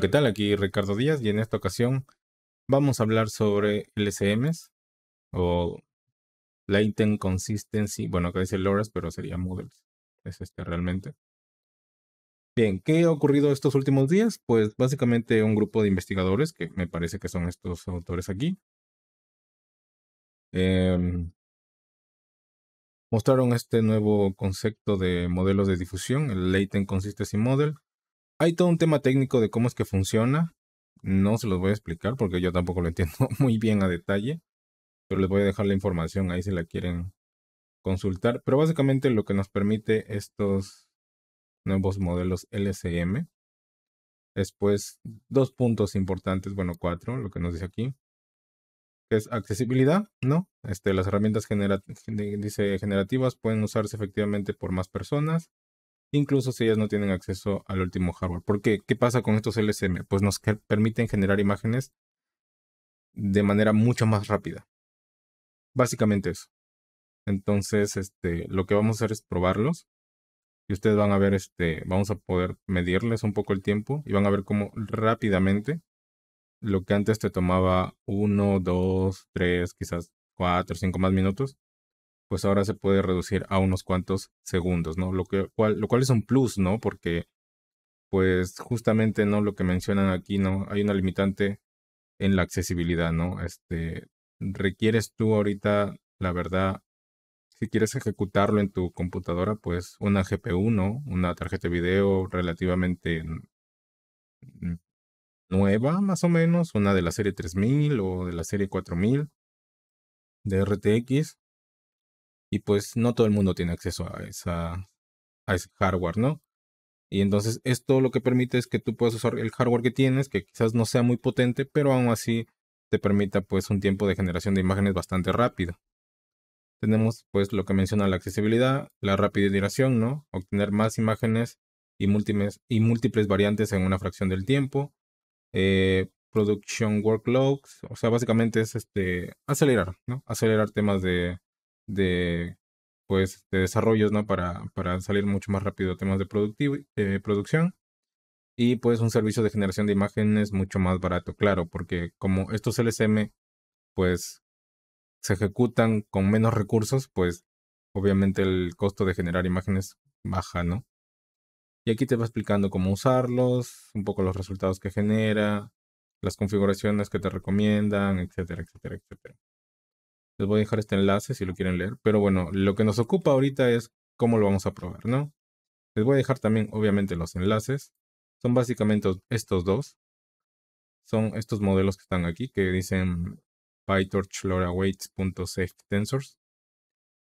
¿qué tal? Aquí Ricardo Díaz y en esta ocasión vamos a hablar sobre LCMs o Latent Consistency. Bueno, acá dice LoRaS, pero sería Models. Es este realmente. Bien, ¿qué ha ocurrido estos últimos días? Pues básicamente un grupo de investigadores, que me parece que son estos autores aquí, em, mostraron este nuevo concepto de modelos de difusión, el Latent Consistency Model, hay todo un tema técnico de cómo es que funciona. No se los voy a explicar porque yo tampoco lo entiendo muy bien a detalle. Pero les voy a dejar la información ahí si la quieren consultar. Pero básicamente lo que nos permite estos nuevos modelos LCM es pues dos puntos importantes, bueno, cuatro, lo que nos dice aquí, es accesibilidad, ¿no? Este, las herramientas generativas pueden usarse efectivamente por más personas incluso si ellas no tienen acceso al último hardware. ¿Por qué? ¿Qué pasa con estos LSM? Pues nos permiten generar imágenes de manera mucho más rápida. Básicamente eso. Entonces, este, lo que vamos a hacer es probarlos. Y ustedes van a ver, este, vamos a poder medirles un poco el tiempo y van a ver cómo rápidamente lo que antes te tomaba uno, dos, tres, quizás cuatro, cinco más minutos, pues ahora se puede reducir a unos cuantos segundos, ¿no? Lo, cual, lo cual es un plus, ¿no? Porque, pues justamente, ¿no? Lo que mencionan aquí, ¿no? Hay una limitante en la accesibilidad, ¿no? Este, requieres tú ahorita, la verdad, si quieres ejecutarlo en tu computadora, pues una GPU, ¿no? Una tarjeta de video relativamente nueva, más o menos, una de la serie 3000 o de la serie 4000 de RTX y pues no todo el mundo tiene acceso a, esa, ese hardware, ¿no? Y entonces esto lo que permite es que tú puedas usar el hardware que tienes, que quizás no sea muy potente, pero aún así te permita pues un tiempo de generación de imágenes bastante rápido. Tenemos pues lo que menciona la accesibilidad, la rapidez de ¿no? Obtener más imágenes y múltiples, y múltiples variantes en una fracción del tiempo. Eh, production workloads, o sea, básicamente es este acelerar, ¿no? Acelerar temas de, de pues de desarrollos, ¿no? Para, salir mucho más rápido a temas de eh, producción. Y pues un servicio de generación de imágenes mucho más barato, claro, porque como estos LSM pues se ejecutan con menos recursos, pues obviamente el costo de generar imágenes baja, ¿no? Y aquí te va explicando cómo usarlos, un poco los resultados que genera, las configuraciones que te recomiendan, etcétera, etcétera, etcétera. Les voy a dejar este enlace si lo quieren leer. Pero bueno, lo que nos ocupa ahorita es cómo lo vamos a probar, ¿no? Les voy a dejar también, obviamente, los enlaces. Son básicamente estos dos. Son estos modelos que están aquí, que dicen PyTorch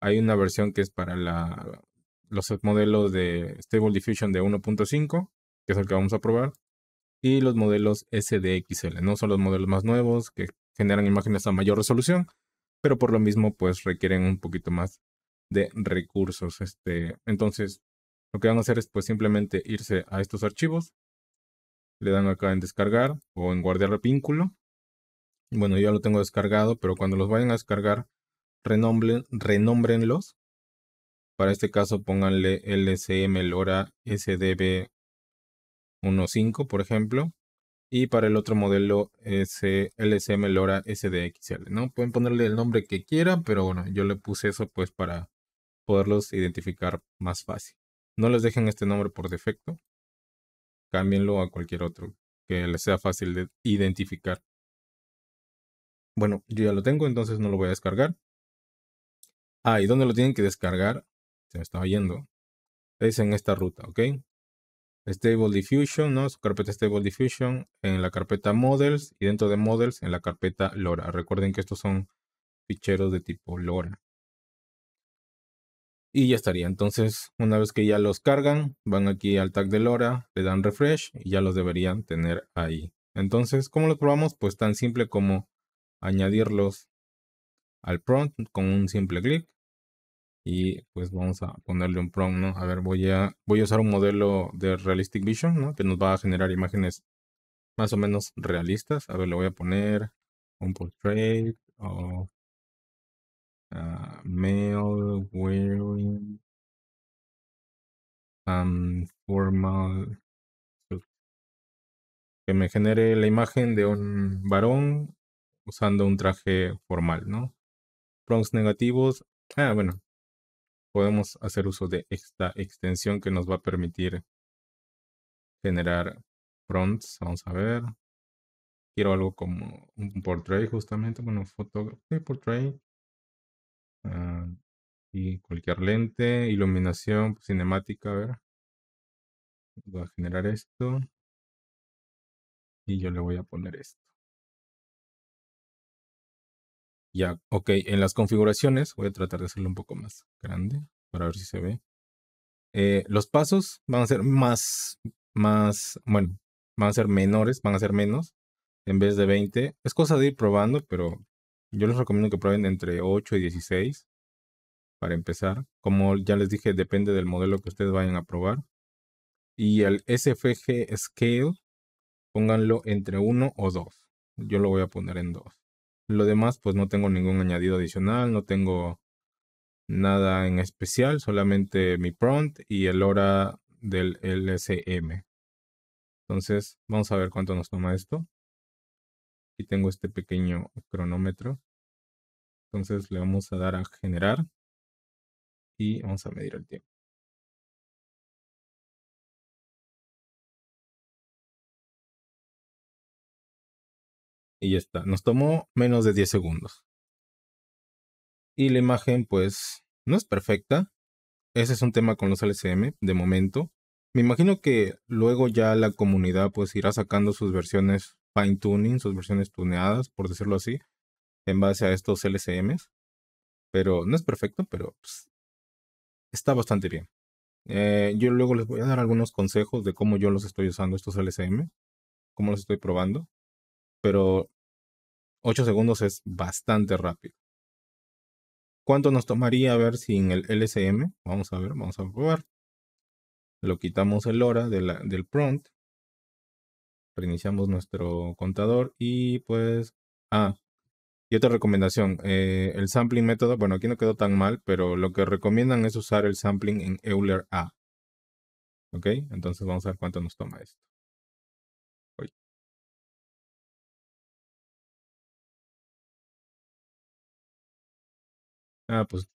Hay una versión que es para la, los modelos de Stable Diffusion de 1.5, que es el que vamos a probar. Y los modelos SDXL, ¿no? Son los modelos más nuevos que generan imágenes a mayor resolución pero por lo mismo pues requieren un poquito más de recursos. Este, entonces, lo que van a hacer es pues simplemente irse a estos archivos, le dan acá en descargar o en guardar vínculo. Bueno, ya lo tengo descargado, pero cuando los vayan a descargar, renombren, renómbrenlos. Para este caso, pónganle LCM LoRa SDB 1.5, por ejemplo. Y para el otro modelo es LSM LoRa SDXL, ¿no? Pueden ponerle el nombre que quieran, pero bueno, yo le puse eso pues para poderlos identificar más fácil. No les dejen este nombre por defecto. Cámbienlo a cualquier otro que les sea fácil de identificar. Bueno, yo ya lo tengo, entonces no lo voy a descargar. Ah, ¿y dónde lo tienen que descargar? Se me estaba yendo. Es en esta ruta, ¿ok? Stable Diffusion, ¿no? Su carpeta Stable Diffusion en la carpeta Models y dentro de Models en la carpeta LoRa. Recuerden que estos son ficheros de tipo LoRa. Y ya estaría. Entonces, una vez que ya los cargan, van aquí al tag de LoRa, le dan refresh y ya los deberían tener ahí. Entonces, ¿cómo los probamos? Pues tan simple como añadirlos al prompt con un simple clic y pues vamos a ponerle un prompt, ¿no? A ver, voy a, voy a usar un modelo de Realistic Vision, ¿no? Que nos va a generar imágenes más o menos realistas. A ver, le voy a poner un portrait o uh, ah, male wearing um, formal que me genere la imagen de un varón usando un traje formal, ¿no? Prompts negativos. Ah, bueno, podemos hacer uso de esta extensión que nos va a permitir generar fronts. Vamos a ver. Quiero algo como un portrait justamente. Bueno, foto, portrait. Ah, y cualquier lente, iluminación, cinemática, a ver. Voy a generar esto. Y yo le voy a poner esto. Ya, ok, en las configuraciones, voy a tratar de hacerlo un poco más grande para ver si se ve. Eh, los pasos van a ser más, más, bueno, van a ser menores, van a ser menos, en vez de 20. Es cosa de ir probando, pero yo les recomiendo que prueben entre 8 y 16 para empezar. Como ya les dije, depende del modelo que ustedes vayan a probar. Y el SFG Scale, pónganlo entre 1 o 2. Yo lo voy a poner en 2. Lo demás, pues no tengo ningún añadido adicional, no tengo nada en especial, solamente mi prompt y el hora del LSM. Entonces, vamos a ver cuánto nos toma esto. Aquí tengo este pequeño cronómetro. Entonces le vamos a dar a generar y vamos a medir el tiempo. Y ya está. Nos tomó menos de 10 segundos. Y la imagen, pues, no es perfecta. Ese es un tema con los LCM, de momento. Me imagino que luego ya la comunidad, pues, irá sacando sus versiones fine tuning, sus versiones tuneadas, por decirlo así, en base a estos LCMs. Pero no es perfecto, pero pues, está bastante bien. Eh, yo luego les voy a dar algunos consejos de cómo yo los estoy usando estos LCM, cómo los estoy probando pero 8 segundos es bastante rápido. ¿Cuánto nos tomaría a ver sin el LSM? Vamos a ver, vamos a probar. Lo quitamos el hora de del prompt. Reiniciamos nuestro contador y pues... Ah, y otra recomendación, eh, el sampling método, bueno, aquí no quedó tan mal, pero lo que recomiendan es usar el sampling en Euler A. ¿Ok? Entonces vamos a ver cuánto nos toma esto. Ah, pues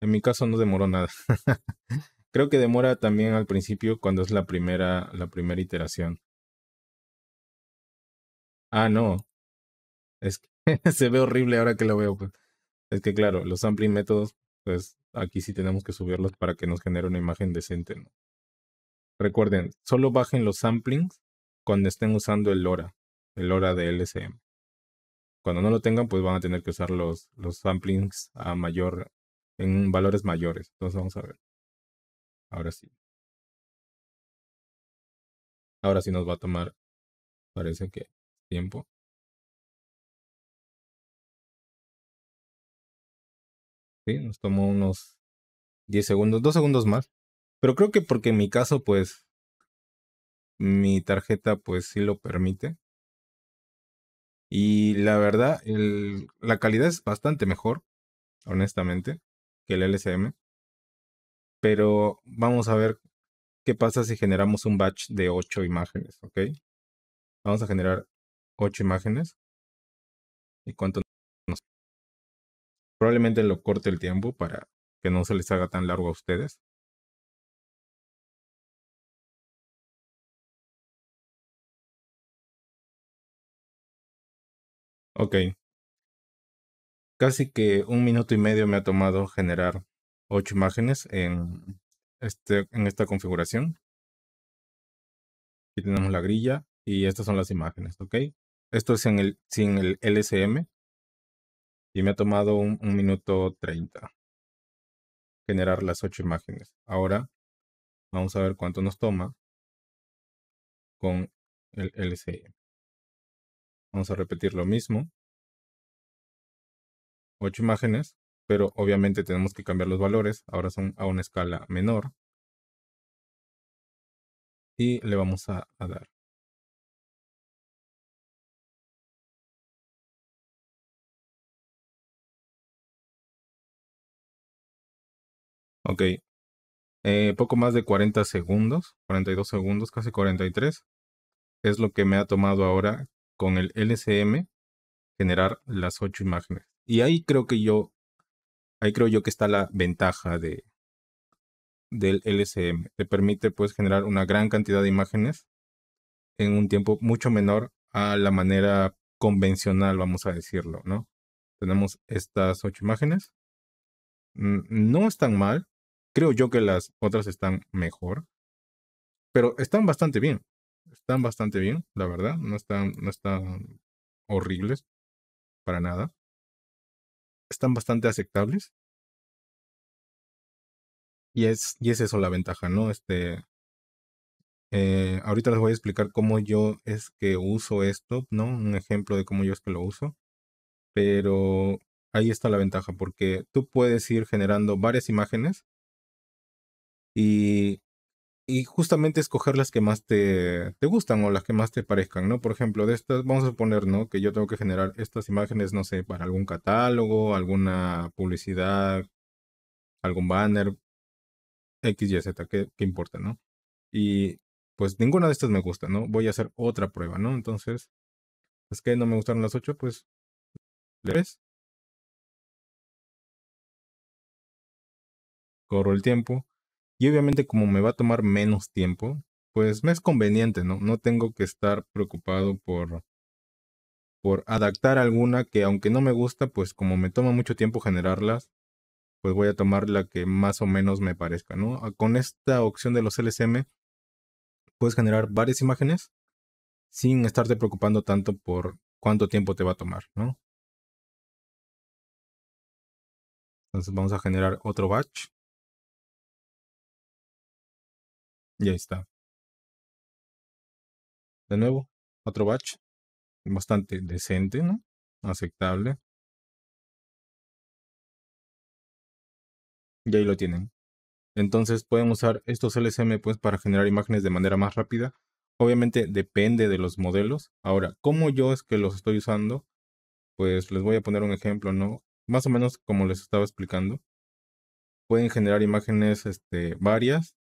en mi caso no demoró nada. Creo que demora también al principio cuando es la primera, la primera iteración. Ah, no. Es que se ve horrible ahora que lo veo. Pues. Es que claro, los sampling métodos, pues aquí sí tenemos que subirlos para que nos genere una imagen decente. Recuerden, solo bajen los samplings cuando estén usando el LoRa, el LoRa de LSM. Cuando no lo tengan, pues van a tener que usar los, los samplings a mayor, en valores mayores. Entonces vamos a ver. Ahora sí. Ahora sí nos va a tomar, parece que, tiempo. Sí, nos tomó unos 10 segundos, 2 segundos más. Pero creo que porque en mi caso, pues, mi tarjeta, pues sí lo permite. Y la verdad, la calidad es bastante mejor, honestamente, que el LCM. Pero vamos a ver qué pasa si generamos un batch de 8 imágenes, ¿ok? Vamos a generar 8 imágenes. ¿Y cuánto nos... Probablemente lo corte el tiempo para que no se les haga tan largo a ustedes. Ok. Casi que un minuto y medio me ha tomado generar ocho imágenes en, este, en esta configuración. Aquí tenemos la grilla y estas son las imágenes, ¿ok? Esto es en el, sin el LSM y me ha tomado un, minuto 30 generar las ocho imágenes. Ahora vamos a ver cuánto nos toma con el LCM. Vamos a repetir lo mismo. Ocho imágenes, pero obviamente tenemos que cambiar los valores. Ahora son a una escala menor. Y le vamos a, dar. Ok. Eh, poco más de 40 segundos, 42 segundos, casi 43. Es lo que me ha tomado ahora con el LCM generar las ocho imágenes. Y ahí creo que yo, ahí creo yo que está la ventaja de, del LCM. Te permite pues generar una gran cantidad de imágenes en un tiempo mucho menor a la manera convencional, vamos a decirlo, ¿no? Tenemos estas ocho imágenes. Mm, no están mal. Creo yo que las otras están mejor. Pero están bastante bien están bastante bien, la verdad. No están, no están horribles para nada. Están bastante aceptables. Y es, y es eso la ventaja, ¿no? Este, eh, ahorita les voy a explicar cómo yo es que uso esto, ¿no? Un ejemplo de cómo yo es que lo uso. Pero ahí está la ventaja, porque tú puedes ir generando varias imágenes y y justamente escoger las que más te, te, gustan o las que más te parezcan, ¿no? Por ejemplo, de estas, vamos a suponer, ¿no? Que yo tengo que generar estas imágenes, no sé, para algún catálogo, alguna publicidad, algún banner, X, Y, Z, ¿qué, qué importa, ¿no? Y pues ninguna de estas me gusta, ¿no? Voy a hacer otra prueba, ¿no? Entonces, es pues, que no me gustaron las ocho, pues, ¿le ves? Corro el tiempo y obviamente como me va a tomar menos tiempo, pues me es conveniente, ¿no? No tengo que estar preocupado por, por adaptar alguna que aunque no me gusta, pues como me toma mucho tiempo generarlas, pues voy a tomar la que más o menos me parezca, ¿no? Ah, con esta opción de los LSM puedes generar varias imágenes sin estarte preocupando tanto por cuánto tiempo te va a tomar, ¿no? Entonces vamos a generar otro batch. Y ahí está. De nuevo, otro batch. Bastante decente, ¿no? Aceptable. Y ahí lo tienen. Entonces pueden usar estos LSM pues, para generar imágenes de manera más rápida. Obviamente depende de los modelos. Ahora, ¿cómo yo es que los estoy usando? Pues les voy a poner un ejemplo, ¿no? Más o menos como les estaba explicando. Pueden generar imágenes este, varias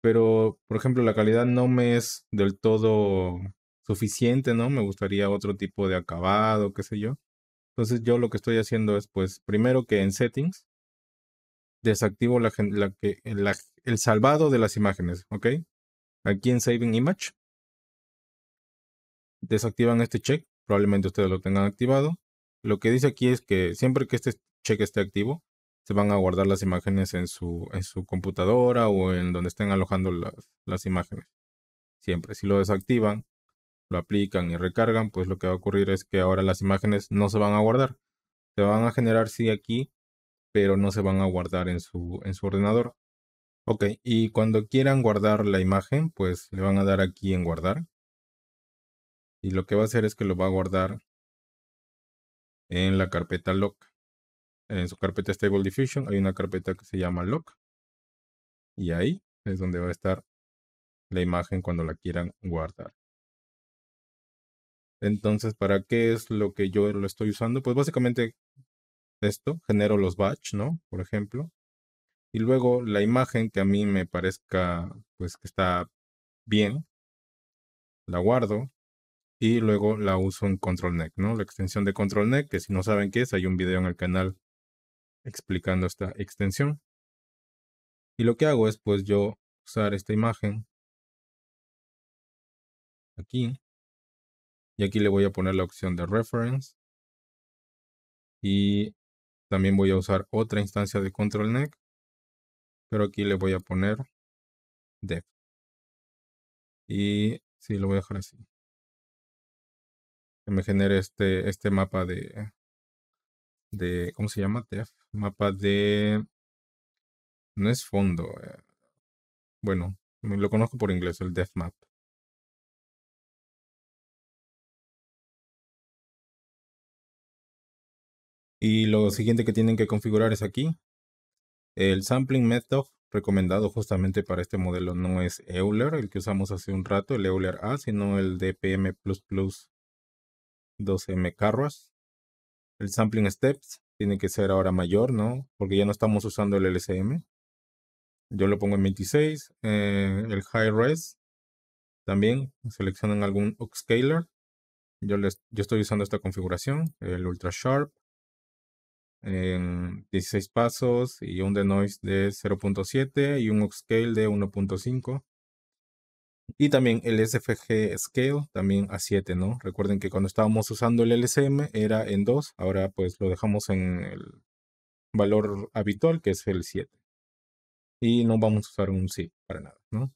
pero por ejemplo la calidad no me es del todo suficiente, ¿no? Me gustaría otro tipo de acabado, qué sé yo. Entonces yo lo que estoy haciendo es pues primero que en settings desactivo la, el salvado de las imágenes, ¿ok? Aquí en Saving Image desactivan este check, probablemente ustedes lo tengan activado. Lo que dice aquí es que siempre que este check esté activo, se van a guardar las imágenes en su, en su computadora o en donde estén alojando las, imágenes. Siempre, si lo desactivan, lo aplican y recargan, pues lo que va a ocurrir es que ahora las imágenes no se van a guardar. Se van a generar sí aquí, pero no se van a guardar en su, en su ordenador. Ok, y cuando quieran guardar la imagen, pues le van a dar aquí en guardar. Y lo que va a hacer es que lo va a guardar en la carpeta lock en su carpeta Stable Diffusion hay una carpeta que se llama Lock. Y ahí es donde va a estar la imagen cuando la quieran guardar. Entonces, ¿para qué es lo que yo lo estoy usando? Pues básicamente esto, genero los batch, ¿no? Por ejemplo. Y luego la imagen que a mí me parezca, pues que está bien, la guardo y luego la uso en Control e ¿no? La extensión de Control e que si no saben qué es, hay un video en el canal explicando esta extensión. Y lo que hago es pues yo usar esta imagen aquí y aquí le voy a poner la opción de reference y también voy a usar otra instancia de control neck pero aquí le voy a poner dev y sí lo voy a dejar así que me genere este este mapa de de, ¿cómo se llama? Def, mapa de, no es fondo, eh, bueno, lo conozco por inglés, el Death Map. Y lo siguiente que tienen que configurar es aquí. El sampling method recomendado justamente para este modelo no es Euler, el que usamos hace un rato, el Euler A, sino el DPM 2M Carras el sampling steps tiene que ser ahora mayor, ¿no? Porque ya no estamos usando el LSM. Yo lo pongo en 26. Eh, el high res también seleccionan algún upscaler. Yo, les, yo estoy usando esta configuración, el ultra sharp, en 16 pasos y un denoise de 0.7 y un upscale de 1.5. Y también el SFG Scale, también a 7, ¿no? Recuerden que cuando estábamos usando el LSM era en 2, ahora pues lo dejamos en el valor habitual que es el 7. Y no vamos a usar un sí para nada, ¿no?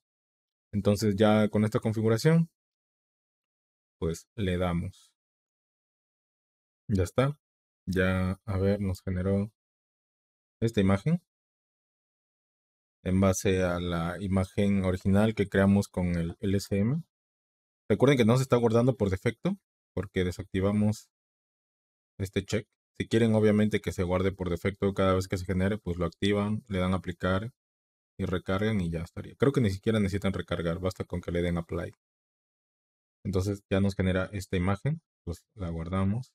Entonces ya con esta configuración, pues le damos. Ya está. Ya, a ver, nos generó esta imagen en base a la imagen original que creamos con el LSM. Recuerden que no se está guardando por defecto porque desactivamos este check. Si quieren obviamente que se guarde por defecto cada vez que se genere, pues lo activan, le dan aplicar y recargan y ya estaría. Creo que ni siquiera necesitan recargar, basta con que le den apply. Entonces ya nos genera esta imagen, pues la guardamos.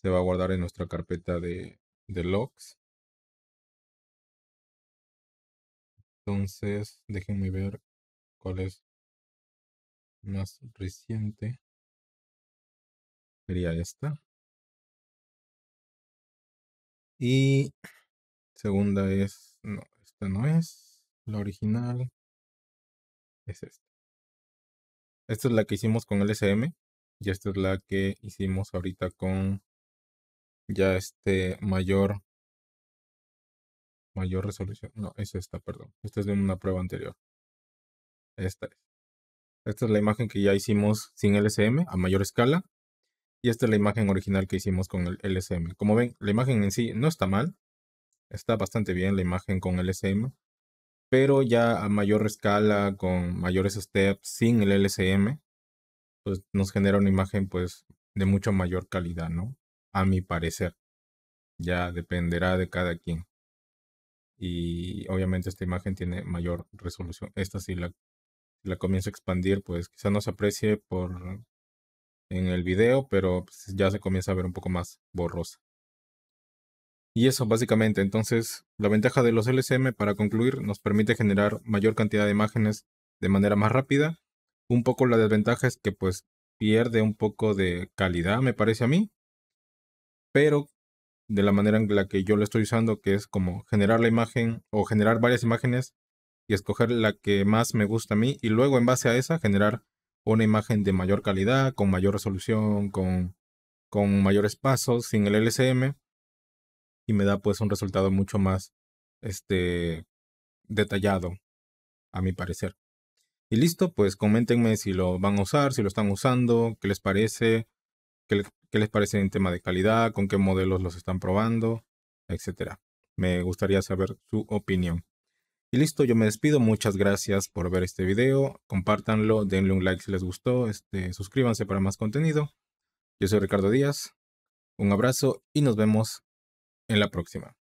Se va a guardar en nuestra carpeta de, de logs. Entonces, déjenme ver cuál es más reciente. Sería esta. Y segunda es, no, esta no es. La original es esta. Esta es la que hicimos con el SM. y esta es la que hicimos ahorita con ya este mayor mayor resolución. No, es esta, perdón. Esta es de una prueba anterior. Esta es. Esta es la imagen que ya hicimos sin LSM a mayor escala. Y esta es la imagen original que hicimos con el LSM. Como ven, la imagen en sí no está mal. Está bastante bien la imagen con LSM. Pero ya a mayor escala, con mayores steps, sin el LSM, pues nos genera una imagen pues de mucha mayor calidad, ¿no? A mi parecer. Ya dependerá de cada quien y obviamente esta imagen tiene mayor resolución. Esta si la, la comienzo a expandir, pues quizá no se aprecie por en el video, pero pues, ya se comienza a ver un poco más borrosa. Y eso básicamente, entonces la ventaja de los LSM para concluir nos permite generar mayor cantidad de imágenes de manera más rápida. Un poco la desventaja es que pues pierde un poco de calidad, me parece a mí. Pero de la manera en la que yo lo estoy usando, que es como generar la imagen o generar varias imágenes y escoger la que más me gusta a mí y luego en base a esa generar una imagen de mayor calidad, con mayor resolución, con, mayores pasos, sin el LCM y me da pues un resultado mucho más este detallado a mi parecer. Y listo, pues coméntenme si lo van a usar, si lo están usando, qué les parece, qué, les parece en tema de calidad, con qué modelos los están probando, etcétera. Me gustaría saber su opinión. Y listo, yo me despido. Muchas gracias por ver este video. Compártanlo, denle un like si les gustó, este, suscríbanse para más contenido. Yo soy Ricardo Díaz. Un abrazo y nos vemos en la próxima.